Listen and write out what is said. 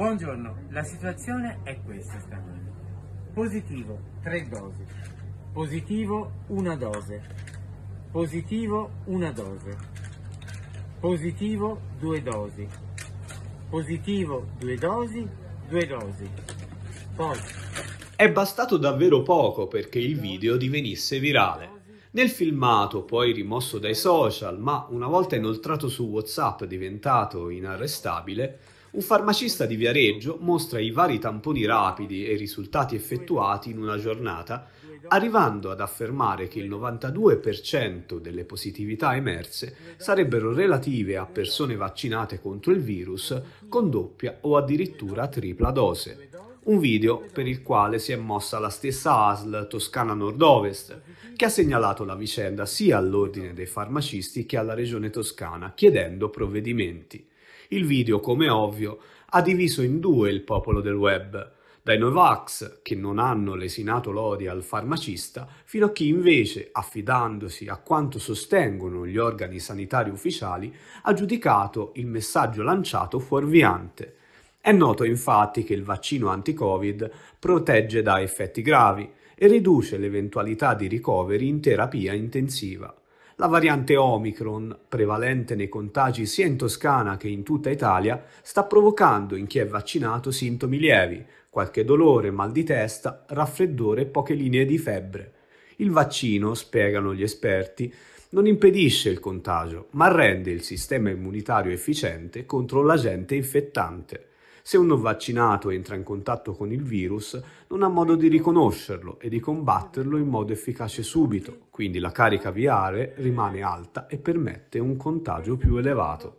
Buongiorno, la situazione è questa stamattina. Positivo 3 dosi, positivo 1 dose, positivo 1 dose, positivo 2 dosi, positivo 2 dosi, 2 dosi. Poi è bastato davvero poco perché il video divenisse virale. Nel filmato, poi rimosso dai social, ma una volta inoltrato su WhatsApp diventato inarrestabile, un farmacista di Viareggio mostra i vari tamponi rapidi e i risultati effettuati in una giornata, arrivando ad affermare che il 92% delle positività emerse sarebbero relative a persone vaccinate contro il virus con doppia o addirittura tripla dose. Un video per il quale si è mossa la stessa ASL Toscana Nord-Ovest, che ha segnalato la vicenda sia all'Ordine dei farmacisti che alla Regione Toscana, chiedendo provvedimenti il video, come ovvio, ha diviso in due il popolo del web, dai Novax, che non hanno lesinato l'odio al farmacista, fino a chi invece, affidandosi a quanto sostengono gli organi sanitari ufficiali, ha giudicato il messaggio lanciato fuorviante. È noto infatti che il vaccino anti-Covid protegge da effetti gravi e riduce l'eventualità di ricoveri in terapia intensiva. La variante Omicron, prevalente nei contagi sia in Toscana che in tutta Italia, sta provocando in chi è vaccinato sintomi lievi, qualche dolore, mal di testa, raffreddore e poche linee di febbre. Il vaccino, spiegano gli esperti, non impedisce il contagio, ma rende il sistema immunitario efficiente contro l'agente infettante. Se un non vaccinato entra in contatto con il virus, non ha modo di riconoscerlo e di combatterlo in modo efficace subito, quindi la carica virale rimane alta e permette un contagio più elevato.